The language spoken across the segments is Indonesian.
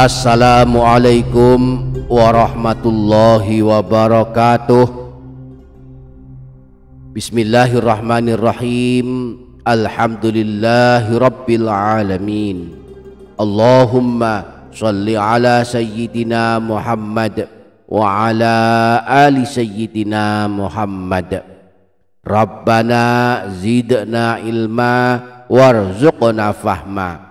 Assalamualaikum warahmatullahi wabarakatuh Bismillahirrahmanirrahim Alhamdulillahi Allahumma salli ala sayyidina Muhammad Wa ala ali sayyidina Muhammad Rabbana zidna ilma warzuqna fahma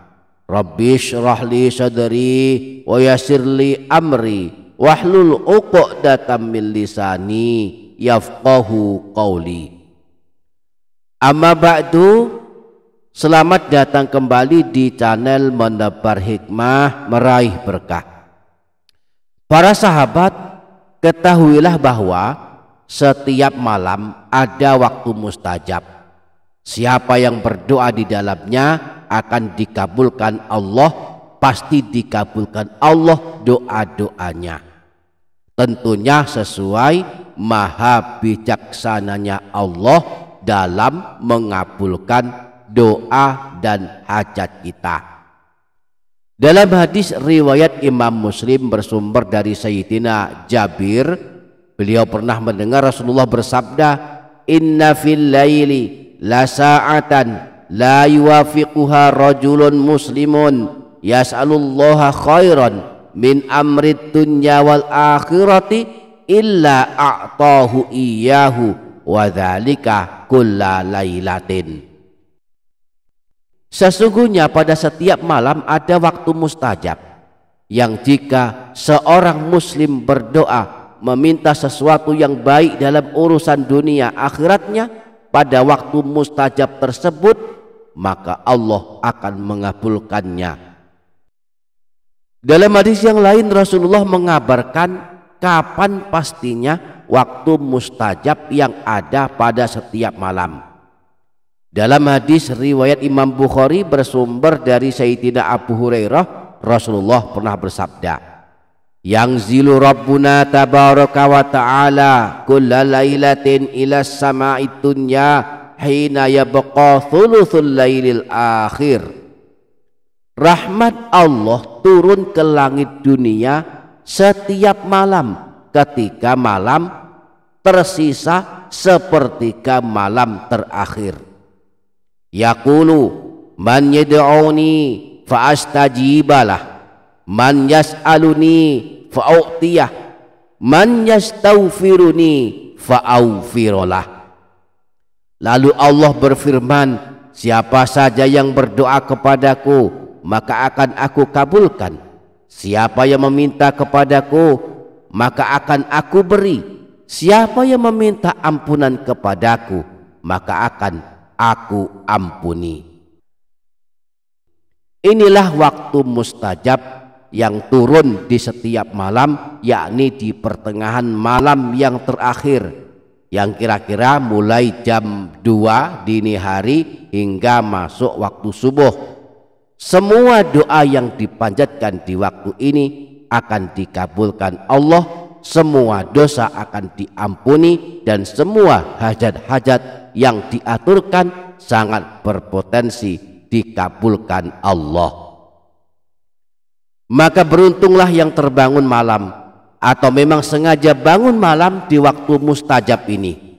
Rabbi syrah li sadri wa yassir li amri wahlul uqdatam min lisani yafqahu qawli. Amma ba'du Selamat datang kembali di channel Menebar Hikmah Meraih Berkah Para sahabat ketahuilah bahwa setiap malam ada waktu mustajab Siapa yang berdoa di dalamnya akan dikabulkan Allah, pasti dikabulkan Allah doa-doanya. Tentunya sesuai maha bijaksananya Allah dalam mengabulkan doa dan hajat kita. Dalam hadis riwayat Imam Muslim bersumber dari Sayyidina Jabir, beliau pernah mendengar Rasulullah bersabda, "Inna fil laili la sa'atan la yuwafiquha rajulun muslimun yas'alullaha khairan min amrid dunya wal akhirati illa a'tahu iyyahu wa dzalika kullalailatin Sesungguhnya pada setiap malam ada waktu mustajab yang jika seorang muslim berdoa meminta sesuatu yang baik dalam urusan dunia akhiratnya pada waktu mustajab tersebut maka Allah akan mengabulkannya. Dalam hadis yang lain Rasulullah mengabarkan kapan pastinya waktu mustajab yang ada pada setiap malam. Dalam hadis riwayat Imam Bukhari bersumber dari Sayyidina Abu Hurairah, Rasulullah pernah bersabda, "Yang zilu Rabbuna tabaraka wa ta'ala kulla lailatin ila sama'i dunya hina yabqa thulutsul lailil akhir rahmat Allah turun ke langit dunia setiap malam ketika malam tersisa sepertiga malam terakhir yaqulu man yad'uni fa'astajibalah man yas'aluni fa'u'tiyah man yastaghfiruni fa'aufirolah Lalu Allah berfirman, siapa saja yang berdoa kepadaku, maka akan aku kabulkan. Siapa yang meminta kepadaku, maka akan aku beri. Siapa yang meminta ampunan kepadaku, maka akan aku ampuni. Inilah waktu mustajab yang turun di setiap malam, yakni di pertengahan malam yang terakhir yang kira-kira mulai jam 2 dini hari hingga masuk waktu subuh. Semua doa yang dipanjatkan di waktu ini akan dikabulkan Allah, semua dosa akan diampuni dan semua hajat-hajat yang diaturkan sangat berpotensi dikabulkan Allah. Maka beruntunglah yang terbangun malam atau memang sengaja bangun malam di waktu mustajab ini.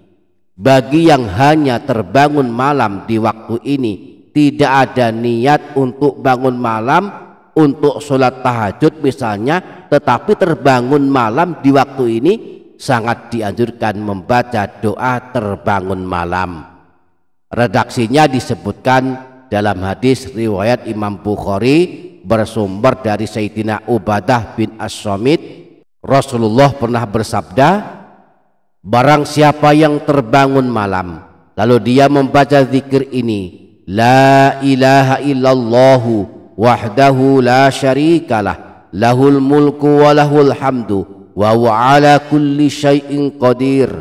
Bagi yang hanya terbangun malam di waktu ini, tidak ada niat untuk bangun malam untuk sholat tahajud misalnya, tetapi terbangun malam di waktu ini sangat dianjurkan membaca doa terbangun malam. Redaksinya disebutkan dalam hadis riwayat Imam Bukhari bersumber dari Sayyidina Ubadah bin as somit Rasulullah pernah bersabda, barang siapa yang terbangun malam, lalu dia membaca zikir ini, La ilaha illallahu wahdahu la syarikalah, lahul mulku wa lahul hamdu, wa huwa ala kulli syai'in qadir.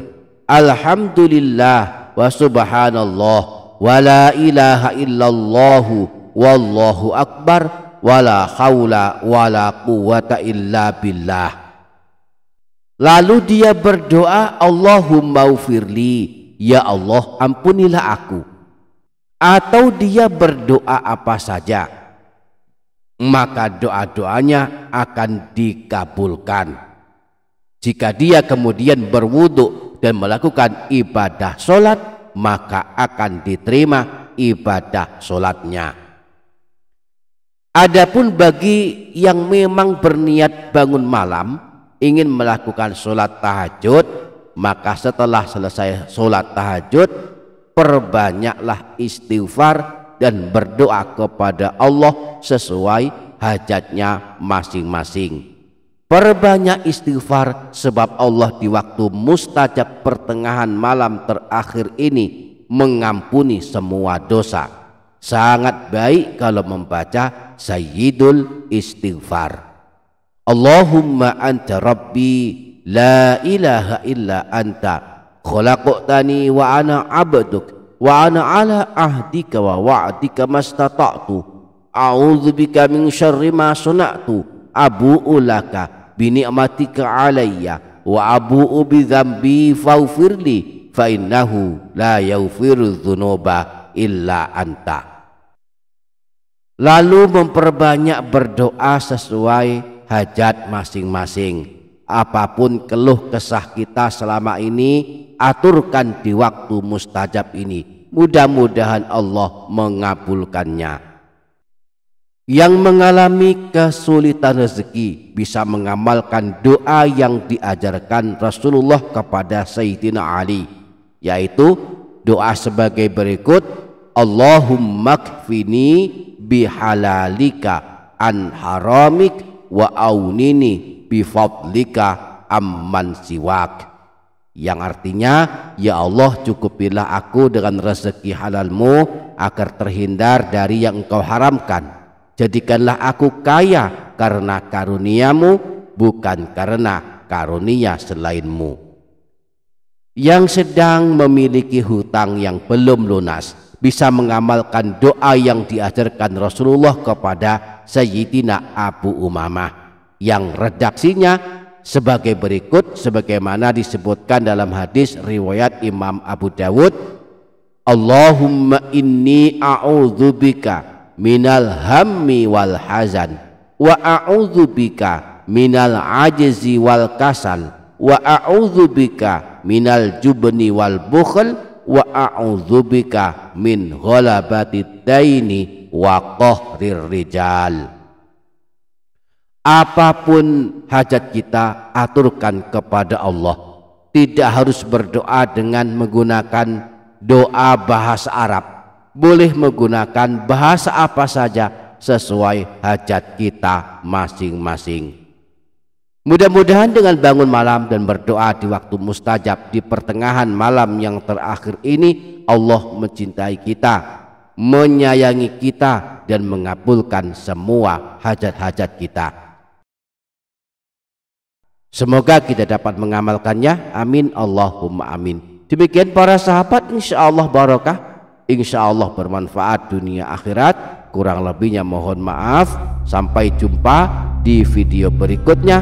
Alhamdulillah wa subhanallah, wa la ilaha illallahu wallahu akbar, wa la hawla wa la quwata illa billah. Lalu dia berdoa, Allahumma ufirli, ya Allah ampunilah aku. Atau dia berdoa apa saja, maka doa-doanya akan dikabulkan. Jika dia kemudian berwudhu dan melakukan ibadah sholat, maka akan diterima ibadah sholatnya. Adapun bagi yang memang berniat bangun malam, ingin melakukan sholat tahajud maka setelah selesai sholat tahajud perbanyaklah istighfar dan berdoa kepada Allah sesuai hajatnya masing-masing perbanyak istighfar sebab Allah di waktu mustajab pertengahan malam terakhir ini mengampuni semua dosa sangat baik kalau membaca Sayyidul Istighfar Allahumma anta rabbi la ilaha illa anta khalaqtani wa ana abduk wa ana ala ahdika wa wa'dika mastata'tu a'udzu bika min syarri ma suna'tu abu'u laka bi ni'matika alayya wa abu'u bi dzambi faghfirli fa innahu la yaghfiru dzunuba illa anta lalu memperbanyak berdoa sesuai hajat masing-masing. Apapun keluh kesah kita selama ini, aturkan di waktu mustajab ini. Mudah-mudahan Allah mengabulkannya. Yang mengalami kesulitan rezeki bisa mengamalkan doa yang diajarkan Rasulullah kepada Sayyidina Ali, yaitu doa sebagai berikut: Allahumma kfini bihalalika an haramik wa aunini bifadlika amman siwak yang artinya ya Allah cukupilah aku dengan rezeki halalmu agar terhindar dari yang engkau haramkan jadikanlah aku kaya karena karuniamu bukan karena karunia selainmu yang sedang memiliki hutang yang belum lunas bisa mengamalkan doa yang diajarkan Rasulullah kepada Sayyidina Abu Umamah yang redaksinya sebagai berikut sebagaimana disebutkan dalam hadis riwayat Imam Abu Dawud Allahumma inni a'udzubika minal hammi wal hazan wa a'udzubika minal ajzi wal kasal wa a'udzubika minal jubni wal bukhl wa a'udzubika min ghalabati daini wa qahrir rijal apapun hajat kita aturkan kepada Allah tidak harus berdoa dengan menggunakan doa bahasa Arab boleh menggunakan bahasa apa saja sesuai hajat kita masing-masing Mudah-mudahan dengan bangun malam dan berdoa di waktu mustajab di pertengahan malam yang terakhir ini Allah mencintai kita, menyayangi kita dan mengabulkan semua hajat-hajat kita. Semoga kita dapat mengamalkannya. Amin. Allahumma amin. Demikian para sahabat insya Allah barokah. Insya Allah bermanfaat dunia akhirat. Kurang lebihnya mohon maaf. Sampai jumpa di video berikutnya.